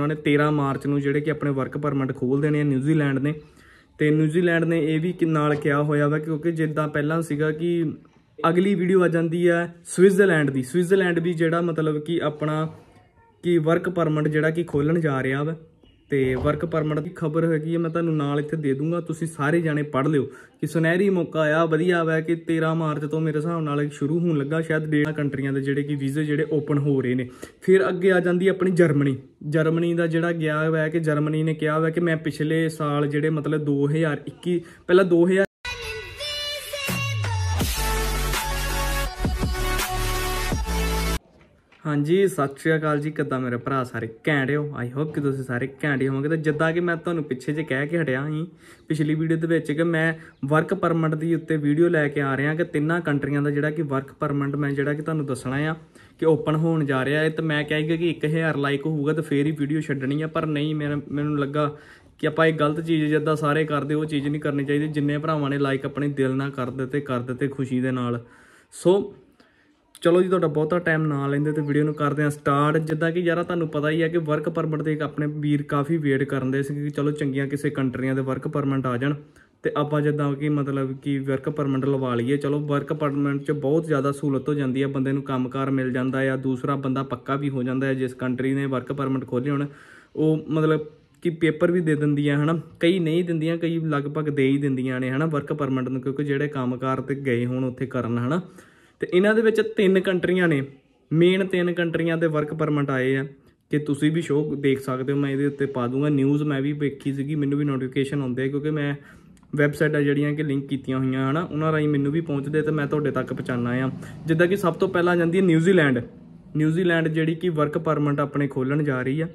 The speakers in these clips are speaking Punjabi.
ਉਹਨਾਂ ਨੇ 13 ਮਾਰਚ ਨੂੰ ਜਿਹੜੇ ਕਿ ਆਪਣੇ ਵਰਕ ਪਰਮਿਟ ਖੋਲ ਦੇਣੇ ਆ ਨਿਊਜ਼ੀਲੈਂਡ ਨੇ ਤੇ ਨਿਊਜ਼ੀਲੈਂਡ ਨੇ ਇਹ ਵੀ ਨਾਲ ਕਿਹਾ ਹੋਇਆ ਵਾ ਕਿਉਂਕਿ ਜਿੱਦਾਂ ਪਹਿਲਾਂ ਸੀਗਾ ਕਿ ਅਗਲੀ ਵੀਡੀਓ ਆ ਜਾਂਦੀ ਆ ਸਵਿਟਜ਼ਰਲੈਂਡ ਦੀ ਸਵਿਟਜ਼ਰਲੈਂਡ ਵੀ ਜਿਹੜਾ ਮਤਲਬ ਕਿ ਆਪਣਾ ਕਿ ਵਰਕ ਪਰਮਿਟ ਜਿਹੜਾ ਕਿ ਖੋਲਣ ਜਾ ਰਿਹਾ ਵਾ ਤੇ ਵਰਕ ਪਰਮਿਟ ਦੀ ਖਬਰ ਹੈਗੀ ਹੈ ਮੈਂ ਤੁਹਾਨੂੰ ਨਾਲ ਇੱਥੇ ਦੇ ਦੂੰਗਾ ਤੁਸੀਂ ਸਾਰੇ ਜਾਣੇ ਪੜ੍ਹ ਲਿਓ ਕਿ ਸੁਨਹਿਰੀ ਮੌਕਾ ਆ ਵਧੀਆ ਆ ਕਿ 13 ਮਾਰਚ ਤੋਂ ਮੇਰੇ ਹਿਸਾਬ ਨਾਲ ਸ਼ੁਰੂ ਹੋਣ ਲੱਗਾ ਸ਼ਾਇਦ ਡੇਟਾ ਕੰਟਰੀਆਂ ਦੇ ਜਿਹੜੇ ਕਿ ਵੀਜ਼ੇ ਜਿਹੜੇ ਓਪਨ ਹੋ ਰਹੇ ਨੇ ਫਿਰ ਅੱਗੇ ਆ ਜਾਂਦੀ ਆਪਣੀ ਜਰਮਨੀ ਜਰਮਨੀ ਦਾ ਜਿਹੜਾ ਗਿਆ ਹੈ ਕਿ ਜਰਮਨੀ ਨੇ ਕਿਹਾ ਹੈ ਕਿ ਮੈਂ ਪਿਛਲੇ ਸਾਲ ਜਿਹੜੇ ਮਤਲਬ 2021 ਪਹਿਲਾਂ 2000 ਹਾਂਜੀ ਸਤਿ ਸ਼੍ਰੀ ਅਕਾਲ ਜੀ ਕਿੱਦਾਂ ਮੇਰੇ ਭਰਾ ਸਾਰੇ ਘੈਂਟ ਹੋ ਆਈ ਹੋਪ ਕਿ ਤੁਸੀਂ ਸਾਰੇ ਘੈਂਟ ਹੋਵੋਗੇ ਤੇ ਜਿੱਦਾਂ ਕਿ ਮੈਂ ਤੁਹਾਨੂੰ ਪਿੱਛੇ ਜੇ ਕਹਿ ਕੇ ਹਟਿਆ ਸੀ ਪਿਛਲੀ ਵੀਡੀਓ ਦੇ ਵਿੱਚ ਕਿ ਮੈਂ ਵਰਕ ਪਰਮਿਟ ਦੀ ਉੱਤੇ ਵੀਡੀਓ ਲੈ ਕੇ ਆ ਰਿਹਾ ਕਿ ਤਿੰਨਾਂ ਕੰਟਰੀਆਂ ਦਾ ਜਿਹੜਾ ਕਿ ਵਰਕ ਪਰਮਿਟ ਮੈਂ ਜਿਹੜਾ ਕਿ ਤੁਹਾਨੂੰ ਦੱਸਣਾ ਆ ਕਿ ਓਪਨ ਹੋਣ ਜਾ ਰਿਹਾ ਹੈ ਤੇ ਮੈਂ ਕਹਾਂਗਾ ਕਿ 1000 ਲਾਈਕ ਹੋਊਗਾ ਤਾਂ ਫੇਰ ਹੀ ਵੀਡੀਓ ਛੱਡਣੀ ਆ ਪਰ ਨਹੀਂ ਮੈਨੂੰ ਲੱਗਾ ਕਿ ਆਪਾਂ ਇਹ ਗਲਤ ਚੀਜ਼ ਜਿੱਦਾਂ ਸਾਰੇ ਕਰਦੇ ਉਹ ਚੀਜ਼ ਨਹੀਂ ਕਰਨੀ ਚਾਹੀਦੀ ਜਿੰਨੇ ਭਰਾਵਾਂ ਨੇ ਲਾਈਕ ਆਪਣੇ ਦਿਲ ਨਾਲ ਕਰ ਦਿੱਤੇ ਕਰ ਦਿੱਤੇ ਖੁਸ਼ੀ ਦੇ ਨਾਲ ਸੋ ਚਲੋ ਜੀ ਤੁਹਾਡਾ ਬਹੁਤਾ ਟਾਈਮ ਨਾ ਲੈਂਦੇ ਤੇ ਵੀਡੀਓ ਨੂੰ ਕਰਦੇ ਆ ਸਟਾਰਟ ਜਿੱਦਾਂ ਕਿ ਯਾਰਾ ਤੁਹਾਨੂੰ ਪਤਾ ਹੀ ਆ ਕਿ ਵਰਕ ਪਰਮਿਟ ਦੇ ਆਪਣੇ ਵੀਰ ਕਾਫੀ ਵੇਟ ਕਰਦੇ ਸੀ ਕਿ ਚਲੋ ਚੰਗੀਆਂ ਕਿਸੇ ਕੰਟਰੀਆਂ ਦੇ ਵਰਕ ਪਰਮਿਟ ਆ ਜਾਣ ਤੇ ਆਪਾਂ ਜਿੱਦਾਂ ਕਿ ਮਤਲਬ ਕਿ ਵਰਕ ਪਰਮਿਟ ਲਵਾ ਲਈਏ ਚਲੋ ਵਰਕ ਪਰਮਿਟ 'ਚ ਬਹੁਤ ਜ਼ਿਆਦਾ ਸਹੂਲਤ ਹੋ ਜਾਂਦੀ ਆ ਬੰਦੇ ਨੂੰ ਕੰਮਕਾਰ ਮਿਲ ਜਾਂਦਾ ਆ ਦੂਸਰਾ ਬੰਦਾ ਪੱਕਾ ਵੀ ਹੋ ਜਾਂਦਾ ਆ ਜਿਸ ਕੰਟਰੀ ਨੇ ਵਰਕ ਪਰਮਿਟ ਖੋਲ੍ਹੇ ਹੋਣ ਉਹ ਮਤਲਬ ਕਿ ਪੇਪਰ ਵੀ ਦੇ ਦਿੰਦੀਆਂ ਹਨਾ ਕਈ ਨਹੀਂ ਦਿੰਦੀਆਂ ਕਈ ਲਗਭਗ ਦੇ ਹੀ ਦਿੰਦੀਆਂ ਨੇ ਹਨਾ ਵਰਕ ਪਰਮਿਟ ਨੂੰ ਕਿਉਂਕਿ ਜਿਹੜੇ ਕੰਮਕਾਰ ਤੇ ਗਏ ਹੋਣ ਉੱਥੇ ਕਰਨ ਹਨਾ ਤੇ ਇਹਨਾਂ ਦੇ ਵਿੱਚ ਤਿੰਨ ਕੰਟਰੀਆਂ ਨੇ ਮੇਨ ਤਿੰਨ ਕੰਟਰੀਆਂ ਦੇ ਵਰਕ ਪਰਮਿਟ ਆਏ ਆ ਕਿ ਤੁਸੀਂ ਵੀ ਸ਼ੋਅ ਦੇਖ ਸਕਦੇ ਹੋ ਮੈਂ ਇਹਦੇ ਉੱਤੇ ਪਾ ਦੂੰਗਾ ਨਿਊਜ਼ ਮੈਂ ਵੀ ਵੇਖੀ ਸੀਗੀ ਮੈਨੂੰ ਵੀ ਨੋਟੀਫਿਕੇਸ਼ਨ ਆਉਂਦੇ ਆ ਕਿਉਂਕਿ ਮੈਂ ਵੈਬਸਾਈਟਾਂ ਜਿਹੜੀਆਂ ਕਿ ਲਿੰਕ ਕੀਤੀਆਂ ਹੋਈਆਂ ਹਨਾ ਉਹਨਾਂ ਰਾਹੀਂ ਮੈਨੂੰ ਵੀ ਪਹੁੰਚਦੇ ਤੇ ਮੈਂ ਤੁਹਾਡੇ ਤੱਕ ਪਹੁੰਚਾਣਾ ਆ ਜਿੱਦਾਂ ਕਿ ਸਭ ਤੋਂ ਪਹਿਲਾਂ ਜਾਂਦੀ ਹੈ ਨਿਊਜ਼ੀਲੈਂਡ ਨਿਊਜ਼ੀਲੈਂਡ ਜਿਹੜੀ ਕਿ ਵਰਕ ਪਰਮਿਟ ਆਪਣੇ ਖੋਲਣ ਜਾ ਰਹੀ ਆ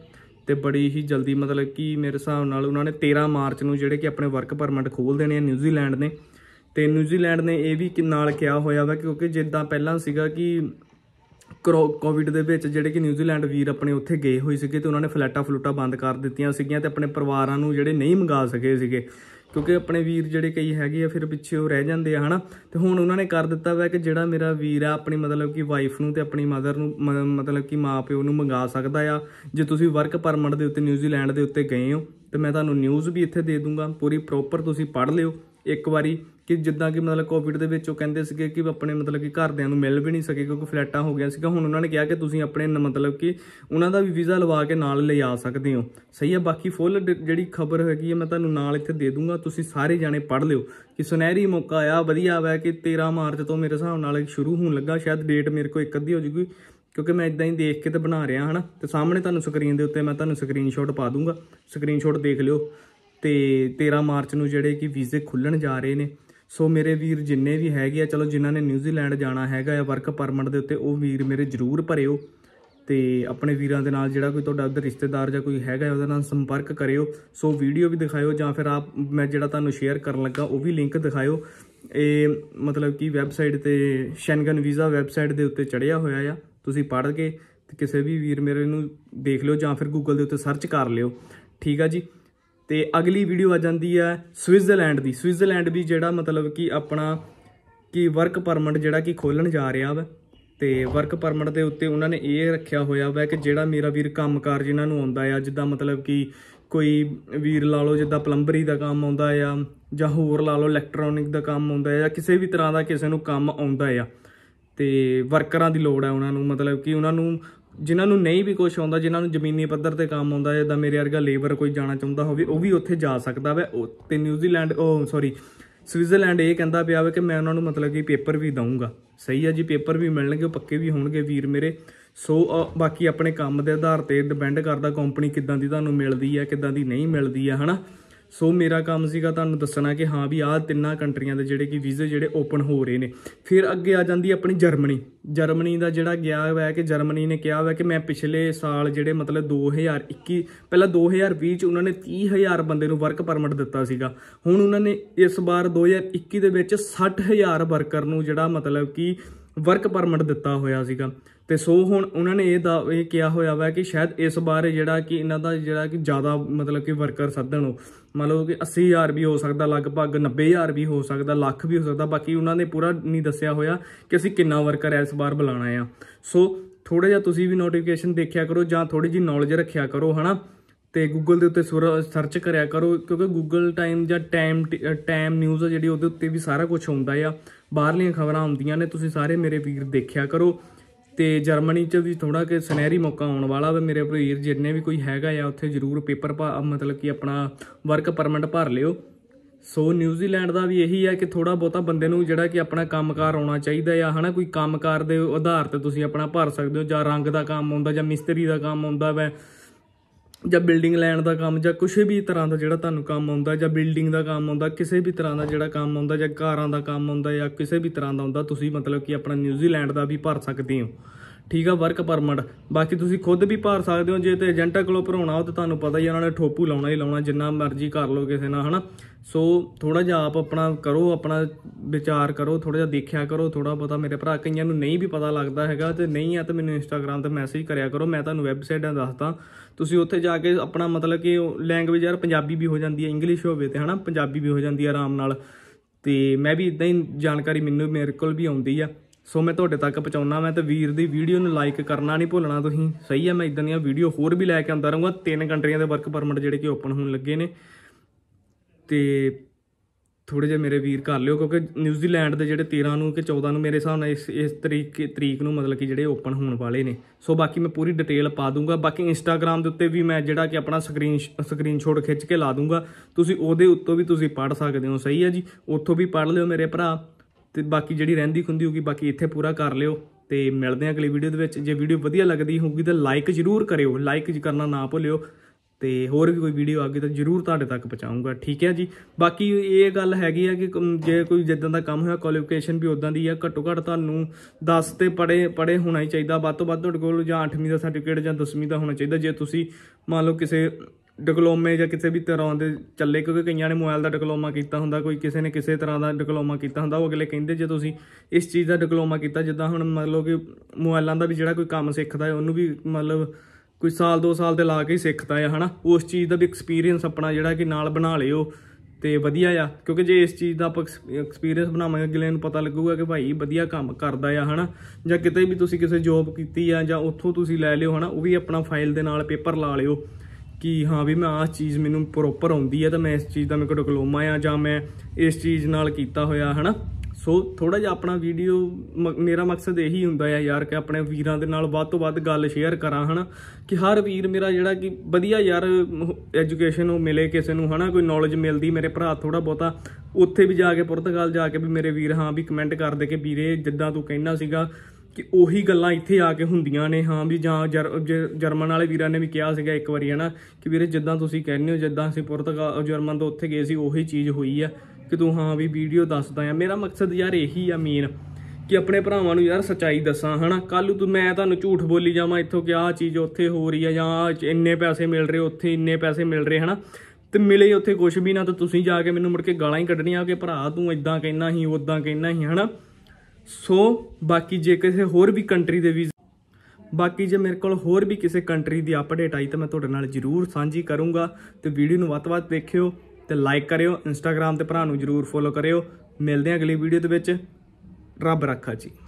ਤੇ ਬੜੀ ਹੀ ਜਲਦੀ ਮਤਲਬ ਕਿ ਮੇਰੇ ਹਿਸਾਬ ਨਾਲ ਉਹਨਾਂ ਨੇ 13 ਮਾਰਚ ਨੂੰ ਜਿਹੜੇ ਕਿ ਆਪਣੇ ਵਰਕ ਪਰਮਿਟ ਖੋਲ ਦੇਣੇ ਆ ਨਿਊਜ਼ੀਲੈਂਡ ਨੇ ਤੇ ਨਿਊਜ਼ੀਲੈਂਡ ਨੇ ਇਹ ਵੀ ਨਾਲ ਕਿਹਾ ਹੋਇਆ ਵਾ ਕਿਉਂਕਿ ਜਿੱਦਾਂ ਪਹਿਲਾਂ ਸੀਗਾ ਕਿ ਕੋਵਿਡ ਦੇ ਵਿੱਚ ਜਿਹੜੇ ਕਿ ਨਿਊਜ਼ੀਲੈਂਡ ਵੀਰ ਆਪਣੇ ਉੱਥੇ ਗਏ ਹੋਏ ਸੀਗੇ ਤੇ ਉਹਨਾਂ ਨੇ ਫਲੈਟਾ ਫਲੂਟਾ ਬੰਦ ਕਰ ਦਿੱਤੀਆਂ ਸੀਗੀਆਂ ਤੇ ਆਪਣੇ ਪਰਿਵਾਰਾਂ ਨੂੰ ਜਿਹੜੇ ਨਹੀਂ ਮੰਗਾ ਸਕੇ ਸੀਗੇ ਕਿਉਂਕਿ ਆਪਣੇ ਵੀਰ ਜਿਹੜੇ ਕਈ ਹੈਗੇ ਆ ਫਿਰ ਪਿੱਛੇ ਉਹ ਰਹਿ ਜਾਂਦੇ ਆ ਹਨਾ ਤੇ ਹੁਣ ਉਹਨਾਂ ਨੇ ਕਰ ਦਿੱਤਾ ਵਾ ਕਿ ਜਿਹੜਾ ਮੇਰਾ ਵੀਰ ਆ ਆਪਣੀ ਮਤਲਬ ਕਿ ਵਾਈਫ ਨੂੰ ਤੇ ਆਪਣੀ ਮਦਰ ਨੂੰ ਮਤਲਬ ਕਿ ਮਾਪਿਓ ਨੂੰ ਮੰਗਾ ਸਕਦਾ ਆ ਜੇ ਤੁਸੀਂ ਵਰਕ ਪਰਮਿਟ ਦੇ ਉੱਤੇ ਨਿਊਜ਼ੀਲੈਂਡ ਦੇ ਉੱਤੇ ਗਏ ਹੋ ਤੇ ਮੈਂ ਤੁਹਾਨੂੰ ਨਿਊਜ਼ ਵੀ ਇੱਥੇ ਦੇ ਦੂੰਗਾ ਪੂਰੀ ਪ੍ਰੋਪਰ ਤੁਸੀਂ ਪੜ੍ਹ ਲਿਓ ਇੱਕ ਵਾਰੀ ਕਿ ਜਿੱਦਾਂ ਕਿ ਮਤਲਬ ਕੋਵਿਡ ਦੇ ਵਿੱਚ ਉਹ ਕਹਿੰਦੇ ਸੀਗੇ ਕਿ ਆਪਣੇ ਮਤਲਬ ਕਿ ਘਰਦਿਆਂ ਨੂੰ ਮਿਲ ਵੀ ਨਹੀਂ ਸਕੇ ਕਿਉਂਕਿ ਫਲੈਟਾਂ ਹੋ ਗਿਆ ਸੀਗਾ ਹੁਣ ਉਹਨਾਂ ਨੇ ਕਿਹਾ ਕਿ ਤੁਸੀਂ ਆਪਣੇ ਮਤਲਬ ਕਿ ਉਹਨਾਂ ਦਾ ਵੀ ਵੀਜ਼ਾ ਲਵਾ ਕੇ ਨਾਲ ਲੈ ਆ ਸਕਦੇ ਹੋ ਸਹੀ ਹੈ ਬਾਕੀ ਫੁੱਲ ਜਿਹੜੀ ਖਬਰ ਹੈਗੀ ਹੈ ਮੈਂ ਤੁਹਾਨੂੰ ਨਾਲ ਇੱਥੇ ਦੇ ਦੂੰਗਾ ਤੁਸੀਂ ਸਾਰੇ ਜਾਣੇ ਪੜ੍ਹ ਲਿਓ ਕਿ ਸੁਨਹਿਰੀ ਮੌਕਾ ਆ ਵਧੀਆ ਵਾ ਕਿ 13 ਮਾਰਚ ਤੋਂ ਮੇਰੇ ਹਿਸਾਬ ਨਾਲ ਸ਼ੁਰੂ ਹੋਣ ਲੱਗਾ ਸ਼ਾਇਦ ਡੇਟ ਮੇਰੇ ਕੋਲ ਇੱਕ ਅੱਧੀ ਹੋ ਜੂਗੀ ਕਿਉਂਕਿ ਮੈਂ ਇਦਾਂ ਹੀ ਦੇਖ ਕੇ ਤੇ ਬਣਾ ਰਿਹਾ ਹਨਾ ਤੇ ਸਾਹਮਣੇ ਤੁਹਾਨੂੰ ਸਕਰੀਨ ਦੇ ਉੱਤੇ ਮੈਂ ਤੁਹਾਨੂੰ ਸਕਰੀਨਸ਼ਾਟ ਪਾ ਦੂੰਗਾ ਸਕਰੀਨਸ਼ਾਟ ਦੇਖ ਲਿਓ ਤੇ 13 ਮਾਰਚ ਨੂੰ ਜਿਹੜੇ ਕਿ ਵੀਜ਼ੇ ਖੁੱਲਣ ਜਾ ਰਹੇ ਨੇ ਸੋ ਮੇਰੇ ਵੀਰ ਜਿੰਨੇ ਵੀ ਹੈਗੇ ਆ ਚਲੋ ਜਿਨ੍ਹਾਂ ਨੇ ਨਿਊਜ਼ੀਲੈਂਡ ਜਾਣਾ ਹੈਗਾ ਆ ਵਰਕ ਪਰਮਿਟ ਦੇ ਉੱਤੇ ਉਹ ਵੀਰ ਮੇਰੇ ਜ਼ਰੂਰ ਭਰਿਓ ਤੇ ਆਪਣੇ ਵੀਰਾਂ ਦੇ ਨਾਲ ਜਿਹੜਾ ਕੋਈ ਤੁਹਾਡਾ ਉਧਰ ਰਿਸ਼ਤੇਦਾਰ ਜਾਂ ਕੋਈ ਹੈਗਾ ਉਹਦੇ ਨਾਲ ਸੰਪਰਕ ਕਰਿਓ ਸੋ ਵੀਡੀਓ ਵੀ ਦਿਖਾਇਓ ਜਾਂ ਫਿਰ ਆਪ ਮੈਂ ਜਿਹੜਾ ਤੁਹਾਨੂੰ ਸ਼ੇਅਰ ਕਰਨ ਲੱਗਾ ਉਹ ਵੀ ਲਿੰਕ ਦਿਖਾਇਓ ਇਹ ਮਤਲਬ ਕਿ ਵੈਬਸਾਈਟ ਤੇ ਸ਼ੈਂਗਨ ਵੀਜ਼ਾ ਵੈਬਸਾਈਟ ਦੇ ਉੱਤੇ ਚੜਿਆ ਹੋਇਆ ਆ ਤੁਸੀਂ ਪੜ੍ਹ ਕੇ ਕਿਸੇ ਵੀ ਵੀਰ ਮੇਰੇ ਨੂੰ ਦੇਖ ਲਿਓ ਜਾਂ ਫਿਰ ਗੂਗਲ ਦੇ ਉੱਤੇ ਸਰਚ ਕਰ ਲਿਓ ਠੀਕ ਆ ਜੀ ਤੇ ਅਗਲੀ ਵੀਡੀਓ ਆ ਜਾਂਦੀ ਹੈ ਸਵਿਟਜ਼ਰਲੈਂਡ ਦੀ ਸਵਿਟਜ਼ਰਲੈਂਡ ਵੀ ਜਿਹੜਾ ਮਤਲਬ ਕਿ ਆਪਣਾ ਕੀ ਵਰਕ ਪਰਮਿਟ ਜਿਹੜਾ ਕਿ ਖੋਲਣ ਜਾ ਰਿਹਾ ਵਾ ਤੇ ਵਰਕ ਪਰਮਿਟ ਦੇ ਉੱਤੇ ਉਹਨਾਂ ਨੇ ਇਹ ਰੱਖਿਆ ਹੋਇਆ ਵਾ ਕਿ ਜਿਹੜਾ ਮੇਰਾ ਵੀਰ ਕੰਮਕਾਰ ਜਿਨ੍ਹਾਂ ਨੂੰ ਆਉਂਦਾ ਆ ਜਿੱਦਾਂ ਮਤਲਬ ਕਿ ਕੋਈ ਵੀਰ ਲਾ ਲਓ ਜਿੱਦਾਂ ਪਲੰਬਰੀ ਦਾ ਕੰਮ ਆਉਂਦਾ ਆ ਜਾਂ ਹੋਰ ਲਾ ਲਓ ਇਲੈਕਟ੍ਰੋਨਿਕ ਦਾ ਕੰਮ ਆਉਂਦਾ ਆ ਜਾਂ ਕਿਸੇ ਵੀ ਤਰ੍ਹਾਂ ਦਾ ਕਿਸੇ ਨੂੰ ਕੰਮ ਆਉਂਦਾ ਆ ਤੇ ਵਰਕਰਾਂ ਦੀ ਲੋੜ ਹੈ ਉਹਨਾਂ ਨੂੰ ਮਤਲਬ ਕਿ ਉਹਨਾਂ ਨੂੰ ਜਿਨ੍ਹਾਂ ਨੂੰ ਨਹੀਂ ਵੀ ਕੁਝ ਆਉਂਦਾ ਜਿਨ੍ਹਾਂ ਨੂੰ ਜ਼ਮੀਨੀ ਪੱਧਰ ਤੇ ਕੰਮ ਆਉਂਦਾ ਜਾਂ ਮੇਰੇ ਵਰਗਾ ਲੇਬਰ ਕੋਈ ਜਾਣਾ ਚਾਹੁੰਦਾ ਹੋਵੇ ਉਹ ਵੀ ਉੱਥੇ ਜਾ ਸਕਦਾ ਵਾ ਤੇ ਨਿਊਜ਼ੀਲੈਂਡ ਉਹ ਸੌਰੀ ਸਵਿਟਜ਼ਰਲੈਂਡ ਇਹ ਕਹਿੰਦਾ ਪਿਆ ਵਾ ਕਿ ਮੈਂ ਉਹਨਾਂ ਨੂੰ ਮਤਲਬ ਕਿ ਪੇਪਰ ਵੀ ਦਊਂਗਾ ਸਹੀ ਆ ਜੀ ਪੇਪਰ ਵੀ ਮਿਲਣਗੇ ਉਹ ਪੱਕੇ ਵੀ ਹੋਣਗੇ ਵੀਰ ਮੇਰੇ ਸੋ ਬਾਕੀ ਆਪਣੇ ਕੰਮ ਦੇ ਆਧਾਰ ਤੇ ਡਿਪੈਂਡ ਕਰਦਾ ਕੰਪਨੀ ਕਿੱਦਾਂ ਦੀ ਤੁਹਾਨੂੰ ਮਿਲਦੀ ਆ ਕਿੱਦਾਂ ਦੀ ਨਹੀਂ ਮਿਲਦੀ ਆ ਹਨਾ ਸੋ ਮੇਰਾ ਕੰਮ ਸੀਗਾ ਤੁਹਾਨੂੰ ਦੱਸਣਾ ਕਿ ਹਾਂ ਵੀ ਆਹ ਤਿੰਨਾਂ ਕੰਟਰੀਆਂ ਦੇ ਜਿਹੜੇ ਕਿ ਵੀਜ਼ੇ ਜਿਹੜੇ ਓਪਨ ਹੋ ਰਹੇ ਨੇ ਫਿਰ ਅੱਗੇ ਆ ਜਾਂਦੀ ਆਪਣੀ ਜਰਮਨੀ ਜਰਮਨੀ ਦਾ ਜਿਹੜਾ ਗਿਆ ਹੋਇਆ ਹੈ ਕਿ ਜਰਮਨੀ ਨੇ ਕਿਹਾ ਹੋਇਆ ਕਿ ਮੈਂ ਪਿਛਲੇ ਸਾਲ ਜਿਹੜੇ ਮਤਲਬ 2021 ਪਹਿਲਾਂ 2020 ਚ ਉਹਨਾਂ ਨੇ 30000 ਬੰਦੇ ਨੂੰ ਵਰਕ ਪਰਮਿਟ ਦਿੱਤਾ ਸੀਗਾ ਹੁਣ ਉਹਨਾਂ ਨੇ ਇਸ ਵਾਰ 2021 ਦੇ ਵਿੱਚ 60000 ਵਰਕਰ ਨੂੰ ਜਿਹੜਾ ਮਤਲਬ ਕਿ ਵਰਕ ਪਰਮਿਟ ਦਿੱਤਾ ਹੋਇਆ ਸੀਗਾ ਤੇ ਸੋ ਹੁਣ ਉਹਨਾਂ ਨੇ ਇਹ ਦਾ ਇਹ ਕਿਹਾ ਹੋਇਆ ਵਾ ਕਿ ਸ਼ਾਇਦ ਇਸ ਬਾਰ ਜਿਹੜਾ ਕਿ ਇਹਨਾਂ ਦਾ ਜਿਹੜਾ ਕਿ ਜ਼ਿਆਦਾ ਮਤਲਬ ਕਿ ਵਰਕਰ ਸੱਦਣ ਉਹ ਮਤਲਬ ਕਿ 80000 ਵੀ ਹੋ ਸਕਦਾ ਲਗਭਗ 90000 ਵੀ ਹੋ ਸਕਦਾ ਲੱਖ ਵੀ ਹੋ ਸਕਦਾ ਬਾਕੀ ਉਹਨਾਂ ਨੇ ਪੂਰਾ ਨਹੀਂ ਦੱਸਿਆ ਹੋਇਆ ਕਿ ਅਸੀਂ ਕਿੰਨਾ ਵਰਕਰ ਇਸ ਬਾਰ ਬੁਲਾਣਾ ਆ ਸੋ ਥੋੜਾ ਜਿਹਾ ਤੁਸੀਂ ਵੀ ਨੋਟੀਫਿਕੇਸ਼ਨ ਦੇਖਿਆ ਕਰੋ ਜਾਂ ਥੋੜੀ ਜੀ ਨੌਲੇਜ ਰੱਖਿਆ ਕਰੋ ਹਨਾ ਤੇ ਗੂਗਲ ਦੇ ਉੱਤੇ ਸਰਚ ਕਰਿਆ ਕਰੋ ਕਿਉਂਕਿ ਗੂਗਲ ਟਾਈਮ ਜਾਂ ਟਾਈਮ ਟਾਈਮ ਨਿਊਜ਼ ਜਿਹੜੀ ਉਹਦੇ ਉੱਤੇ ਵੀ ਸਾਰਾ ਕੁਝ ਹੁੰਦਾ ਆ ਬਾਹਰਲੀਆਂ ਖਬਰਾਂ ਹੁੰਦੀਆਂ ਨੇ ਤੁਸੀਂ ਸਾਰੇ ਮੇਰੇ ਵੀਰ ਦੇਖਿਆ ਕਰੋ ਤੇ ਜਰਮਨੀ 'ਚ ਵੀ ਥੋੜਾ ਕਿ ਸੁਨਹਿਰੀ ਮੌਕਾ ਆਉਣ ਵਾਲਾ ਵਾ ਮੇਰੇ ਵੀਰ ਜਿੰਨੇ ਵੀ ਕੋਈ ਹੈਗਾ ਆ ਉੱਥੇ ਜ਼ਰੂਰ ਪੇਪਰ ਮਤਲਬ ਕਿ ਆਪਣਾ ਵਰਕ ਪਰਮਿਟ ਭਰ ਲਿਓ ਸੋ ਨਿਊਜ਼ੀਲੈਂਡ ਦਾ ਵੀ ਇਹੀ ਆ ਕਿ ਥੋੜਾ ਬਹੁਤਾ ਬੰਦੇ ਨੂੰ ਜਿਹੜਾ ਕਿ ਆਪਣਾ ਕੰਮਕਾਰ ਆਉਣਾ ਚਾਹੀਦਾ ਆ ਹਨਾ ਕੋਈ ਕੰਮਕਾਰ ਦੇ ਆਧਾਰ ਤੇ ਤੁਸੀਂ ਆਪਣਾ ਭਰ ਸਕਦੇ ਹੋ ਜਾਂ ਰੰਗ ਦਾ ਕੰਮ ਹੁੰਦਾ ਜਾਂ ਮਿਸਤਰੀ ਦਾ ਕੰਮ ਹੁੰਦਾ ਵੇ ਜਾਂ ਬਿਲਡਿੰਗ ਲੈਣ ਦਾ ਕੰਮ ਜਾਂ ਕੁਝ ਵੀ ਤਰ੍ਹਾਂ ਦਾ ਜਿਹੜਾ ਤੁਹਾਨੂੰ ਕੰਮ ਆਉਂਦਾ ਜਾਂ ਬਿਲਡਿੰਗ ਦਾ ਕੰਮ ਆਉਂਦਾ ਕਿਸੇ ਵੀ ਤਰ੍ਹਾਂ ਦਾ ਜਿਹੜਾ ਕੰਮ ਆਉਂਦਾ ਜਾਂ ਕਾਰਾਂ ਦਾ ਕੰਮ ਆਉਂਦਾ ਜਾਂ ਕਿਸੇ ਵੀ ਤਰ੍ਹਾਂ ਦਾ ਆਉਂਦਾ ਤੁਸੀਂ ਮਤਲਬ ਕਿ ਆਪਣਾ ਨਿਊਜ਼ੀਲੈਂਡ ਦਾ ਵੀ ਭਰ ਸਕਦੇ ਹੋ ਠੀਕ ਆ ਵਰਕ ਪਰਮਿਟ ਬਾਕੀ ਤੁਸੀਂ ਖੁਦ ਵੀ ਭਰ ਸਕਦੇ ਹੋ ਜੇ ਤੇ ਏਜੰਟਾਂ ਕੋਲੋਂ ਭਰਾਉਣਾ ਉਹ ਤਾਂ ਤੁਹਾਨੂੰ ਪਤਾ ਹੀ ਉਹਨਾਂ ਨੇ ਠੋਪੂ ਲਾਉਣਾ ਹੀ ਲਾਉਣਾ ਜਿੰਨਾ ਮਰਜ਼ੀ ਕਰ ਲਓ ਕਿਸੇ ਨਾਲ ਹਨਾ ਸੋ ਥੋੜਾ ਜਿਹਾ ਆਪ ਆਪਣਾ ਕਰੋ ਆਪਣਾ ਵਿਚਾਰ ਕਰੋ ਥੋੜਾ ਜਿਹਾ ਦੇਖਿਆ ਕਰੋ ਥੋੜਾ ਪਤਾ ਮੇਰੇ ਭਰਾ ਕਈਆਂ ਨੂੰ ਨਹੀਂ ਵੀ ਪਤਾ ਲੱਗਦਾ ਹੈਗਾ ਤੇ ਨਹੀਂ ਆ ਤਾਂ ਮੈਨੂੰ ਇੰਸਟਾਗ੍ਰam ਤੇ ਮੈਸੇਜ ਕਰਿਆ ਕਰੋ ਮੈਂ ਤੁਹਾਨੂੰ ਵੈਬਸਾਈਟਾਂ ਦੱਸਦਾ ਤੁਸੀਂ ਉੱਥੇ ਜਾ ਕੇ ਆਪਣਾ ਮਤਲਬ ਕਿ ਲੈਂਗੁਏਜ ਯਾਰ ਪੰਜਾਬੀ ਵੀ ਹੋ ਜਾਂਦੀ ਹੈ ਇੰਗਲਿਸ਼ ਹੋਵੇ ਤੇ ਹਨਾ ਪੰਜਾਬੀ ਵੀ ਹੋ ਜਾਂਦੀ ਹੈ ਆਰਾਮ ਨਾਲ ਤੇ ਮੈਂ ਵੀ ਇਦਾਂ ਹੀ ਜਾਣਕਾਰੀ ਮੈਨੂੰ ਮੇਰੇ ਕੋਲ ਵੀ ਆਉਂਦੀ ਆ ਸੋ ਮੈਂ ਤੁਹਾਡੇ ਤੱਕ ਪਹੁੰਚਾਉਣਾ ਮੈਂ ਤੇ ਵੀਰ ਦੀ ਵੀਡੀਓ ਨੂੰ ਲਾਈਕ ਕਰਨਾ ਨਹੀਂ ਭੁੱਲਣਾ ਤੁਸੀਂ ਸਹੀ ਹੈ ਮੈਂ ਇਦਾਂ ਦੀਆਂ ਵੀਡੀਓ ਹੋਰ ਵੀ ਲੈ ਕੇ ਆਉਂਦਾ ਰਹੂੰਗਾ ਤਿੰਨ ਕੰਟਰੀਆਂ ਦੇ ਵਰਕ ਪਰਮਿਟ ਜਿਹੜੇ ਕਿ ਓਪਨ ਹੋਣ ਲੱਗੇ ਨੇ ਤੇ ਥੋੜੇ ਜਿਹਾ ਮੇਰੇ ਵੀਰ ਕਰ ਲਿਓ ਕਿਉਂਕਿ ਨਿਊਜ਼ੀਲੈਂਡ ਦੇ ਜਿਹੜੇ 13 ਨੂੰ ਕਿ 14 ਨੂੰ ਮੇਰੇ ਹਿਸਾਬ ਨਾਲ ਇਸ ਇਸ ਤਰੀਕ ਤਰੀਕ ਨੂੰ ਮਤਲਬ ਕਿ ਜਿਹੜੇ ਓਪਨ ਹੋਣ ਵਾਲੇ ਨੇ ਸੋ ਬਾਕੀ ਮੈਂ ਪੂਰੀ ਡਿਟੇਲ ਪਾ ਦੂੰਗਾ ਬਾਕੀ ਇੰਸਟਾਗ੍ਰam ਦੇ ਉੱਤੇ ਵੀ ਮੈਂ ਜਿਹੜਾ ਕਿ ਆਪਣਾ ਸਕਰੀਨ ਸਕਰੀਨਸ਼ਾਟ ਖਿੱਚ ਕੇ ਲਾ ਦੂੰਗਾ ਤੁਸੀਂ ਉਹਦੇ ਉੱਤੋਂ ਵੀ ਤੁਸੀਂ ਪੜ ਸਕਦੇ ਹੋ ਸਹੀ ਹੈ ਜੀ ਉੱਥੋਂ ਵੀ ਪੜ ਲਿਓ ਮੇਰੇ ਭਰਾ ਤੇ ਬਾਕੀ ਜਿਹੜੀ ਰਹਿੰਦੀ ਖੁੰਦੀ ਹੋਗੀ ਬਾਕੀ ਇੱਥੇ ਪੂਰਾ ਕਰ ਲਿਓ ਤੇ ਮਿਲਦੇ ਆਂ ਅਗਲੀ ਵੀਡੀਓ ਦੇ ਵਿੱਚ ਜੇ ਵੀਡੀਓ ਵਧੀਆ ਲੱਗਦੀ ਹੋਊਗੀ ਤਾਂ ਲਾਈਕ ਜ਼ਰੂਰ ਕਰਿਓ ਲਾਈਕ ਜੀ ਕਰਨਾ ਨਾ ਭੁੱਲਿਓ ਤੇ ਹੋਰ ਵੀ ਕੋਈ ਵੀਡੀਓ ਆ ਗਈ ਤਾਂ ਜਰੂਰ ਤੁਹਾਡੇ ਤੱਕ ਪਹੁੰਚਾਉਂਗਾ ਠੀਕ ਹੈ ਜੀ ਬਾਕੀ ਇਹ ਗੱਲ ਹੈਗੀ ਆ ਕਿ ਜੇ ਕੋਈ ਜਿੱਦਾਂ ਦਾ ਕੰਮ ਹੋਇਆ ਕੁਆਲੀਫਿਕੇਸ਼ਨ ਵੀ ਉਦਾਂ ਦੀ ਆ ਘੱਟੋ ਘੱਟ ਤੁਹਾਨੂੰ 10 ਤੇ ਪੜੇ ਪੜੇ ਹੋਣਾ ਹੀ ਚਾਹੀਦਾ ਵੱਧ ਤੋਂ ਵੱਧ ਤੁਹਾਡੇ ਕੋਲ ਜਾਂ 8ਵੀਂ ਦਾ ਸਰਟੀਫਿਕੇਟ ਜਾਂ 10ਵੀਂ ਦਾ ਹੋਣਾ ਚਾਹੀਦਾ ਜੇ ਤੁਸੀਂ ਮੰਨ ਲਓ ਕਿਸੇ ਡਿਪਲੋਮੇ ਜਾਂ ਕਿਸੇ ਵੀ ਤਰ੍ਹਾਂ ਦੇ ਚੱਲੇ ਕਿਉਂਕਿ ਕਈਆਂ ਨੇ ਮੋਬਾਈਲ ਦਾ ਡਿਪਲੋਮਾ ਕੀਤਾ ਹੁੰਦਾ ਕੋਈ ਕਿਸੇ ਨੇ ਕਿਸੇ ਤਰ੍ਹਾਂ ਦਾ ਡਿਪਲੋਮਾ ਕੀਤਾ ਹੁੰਦਾ ਉਹ ਅਗਲੇ ਕਹਿੰਦੇ ਜੇ ਤੁਸੀਂ ਇਸ ਚੀਜ਼ ਦਾ ਡਿਪਲੋਮਾ ਕੀਤਾ ਜਿੱਦਾਂ ਹੁਣ ਮਤਲਬ ਕਿ ਮੋਬਾਈਲਾਂ ਦਾ ਵੀ ਜਿਹੜਾ ਕੋਈ ਕੰਮ ਸਿੱਖਦਾ ਹੈ ਉਹਨੂੰ ਵੀ ਮਤਲਬ ਕੋਈ ਸਾਲ ਦੋ ਸਾਲ ਤੇ ਲਾ ਕੇ ਹੀ ਸਿੱਖਦਾ ਹੈ ਹਨਾ ਉਸ ਚੀਜ਼ ਦਾ ਵੀ ਐਕਸਪੀਰੀਅੰਸ ਆਪਣਾ ਜਿਹੜਾ ਕਿ ਨਾਲ ਬਣਾ ਲਿਓ ਤੇ ਵਧੀਆ ਆ ਕਿਉਂਕਿ ਜੇ ਇਸ ਚੀਜ਼ ਦਾ ਆਪਾਂ ਐਕਸਪੀਰੀਅੰਸ ਬਣਾਵਾਂਗੇ ਅਗਲੇ ਨੂੰ ਪਤਾ ਲੱਗੂਗਾ ਕਿ ਭਾਈ ਵਧੀਆ ਕੰਮ ਕਰਦਾ ਆ ਹਨਾ ਜਾਂ ਕਿਤੇ ਵੀ ਤੁਸੀਂ ਕਿਸੇ ਜੌਬ ਕੀਤੀ ਆ ਜਾਂ ਉੱਥੋਂ ਤੁਸੀਂ ਲੈ ਲਿਓ ਹਨਾ ਉਹ ਵੀ ਆਪਣਾ ਫਾਈਲ ਦੇ ਨਾਲ ਪੇਪਰ ਲਾ ਲਿਓ ਕਿ ਹਾਂ ਵੀ ਮੈਂ ਆਹ ਚੀਜ਼ ਮੈਨੂੰ ਪ੍ਰੋਪਰ ਆਉਂਦੀ ਹੈ ਤਾਂ ਮੈਂ ਇਸ ਚੀਜ਼ ਦਾ ਮੇਰੇ ਕੋਲ ਡਿਪਲੋਮਾ ਆ ਜਾਂ ਮੈਂ ਇਸ ਚੀਜ਼ ਨਾਲ ਕੀਤਾ ਹੋਇਆ ਹਨਾ ਸੋ ਥੋੜਾ ਜਿਹਾ ਆਪਣਾ ਵੀਡੀਓ ਮੇਰਾ ਮਕਸਦ ਇਹੀ ਹੁੰਦਾ ਹੈ ਯਾਰ ਕਿ ਆਪਣੇ ਵੀਰਾਂ ਦੇ ਨਾਲ ਵੱਧ ਤੋਂ ਵੱਧ ਗੱਲ ਸ਼ੇਅਰ ਕਰਾਂ ਹਨਾ ਕਿ ਹਰ ਵੀਰ ਮੇਰਾ ਜਿਹੜਾ ਕਿ ਵਧੀਆ ਯਾਰ ਐਜੂਕੇਸ਼ਨ ਨੂੰ ਮਿਲੇ ਕਿਸੇ ਨੂੰ ਹਨਾ ਕੋਈ ਨੌਲੇਜ ਮਿਲਦੀ ਮੇਰੇ ਭਰਾ ਥੋੜਾ ਬਹੁਤਾ ਉੱਥੇ ਵੀ ਜਾ ਕੇ ਪੁਰਤਗਾਲ ਜਾ ਕੇ ਵੀ ਮੇਰੇ ਵੀਰ ਹਾਂ ਵੀ ਕਮੈਂਟ ਕਰਦੇ ਕਿ ਵੀਰੇ ਜਿੱਦਾਂ ਤੂੰ ਕਹਿਣਾ ਸੀਗਾ ਕਿ ਉਹੀ ਗੱਲਾਂ ਇੱਥੇ ਆ ਕੇ ਹੁੰਦੀਆਂ ਨੇ ਹਾਂ ਵੀ ਜਾਂ ਜਰਮਨ ਵਾਲੇ ਵੀਰਾਂ ਨੇ ਵੀ ਕਿਹਾ ਸੀਗਾ ਇੱਕ ਵਾਰੀ ਹਨਾ ਕਿ ਵੀਰੇ ਜਿੱਦਾਂ ਤੁਸੀਂ ਕਹਿੰਦੇ ਹੋ ਜਿੱਦਾਂ ਅਸੀਂ ਪੁਰਤਗਾਲ ਜਰਮਨ ਤੋਂ ਉੱਥੇ ਗਏ ਸੀ ਉਹੀ ਚੀਜ਼ ਹੋਈ ਆ ਕਿ ਤੂੰ ਹਾਂ ਵੀ ਵੀਡੀਓ ਦੱਸਦਾ ਆ ਮੇਰਾ ਮਕਸਦ ਯਾਰ ਇਹੀ ਆ ਮੇਨ ਕਿ ਆਪਣੇ ਭਰਾਵਾਂ ਨੂੰ ਯਾਰ ਸੱਚਾਈ ਦੱਸਾਂ ਹਨਾ ਕੱਲ ਨੂੰ ਤੂੰ ਮੈਂ ਤੁਹਾਨੂੰ ਝੂਠ ਬੋਲੀ ਜਾਵਾਂ ਇੱਥੋਂ ਕਿ ਆਹ ਚੀਜ਼ ਉੱਥੇ ਹੋ ਰਹੀ ਆ ਜਾਂ ਇੰਨੇ ਪੈਸੇ ਮਿਲ ਰਹੇ ਉੱਥੇ ਇੰਨੇ ਪੈਸੇ ਮਿਲ ਰਹੇ ਹਨਾ ਤੇ ਮਿਲੇ ਉੱਥੇ ਕੁਝ ਵੀ ਨਾ ਤਾਂ ਤੁਸੀਂ ਜਾ ਕੇ ਮੈਨੂੰ ਮੁੜ ਕੇ ਗਾਲਾਂ ਹੀ ਕੱਢਣੀਆਂ ਕਿ ਭਰਾ ਤੂੰ ਇਦਾਂ ਕਹਿਣਾ ਸੀ ਉਦਾਂ ਕਹਿਣਾ ਸੀ ਹਨਾ ਸੋ ਬਾਕੀ ਜੇ ਕਿਸੇ ਹੋਰ ਵੀ ਕੰਟਰੀ ਦੇ ਵੀਜ਼ਾ ਬਾਕੀ ਜੇ ਮੇਰੇ ਕੋਲ ਹੋਰ ਵੀ ਕਿਸੇ ਕੰਟਰੀ ਦੀ ਅਪਡੇਟ ਆਈ ਤਾਂ ਮੈਂ ਤੁਹਾਡੇ ਨਾਲ ਜ਼ਰੂਰ ਸਾਂਝੀ ਕਰੂੰਗਾ ਤੇ ਵੀਡੀਓ ਨੂੰ ਵੱਧ-ਵੱਧ ਦੇਖਿਓ ਤੇ ਲਾਈਕ ਕਰਿਓ ਇੰਸਟਾਗ੍ਰam ਤੇ ਭਰਾ ਨੂੰ ਜ਼ਰੂਰ ਫੋਲੋ ਕਰਿਓ ਮਿਲਦੇ ਆਂ ਅਗਲੀ ਵੀਡੀਓ ਦੇ ਵਿੱਚ ਰੱਬ ਰੱਖਾ ਜੀ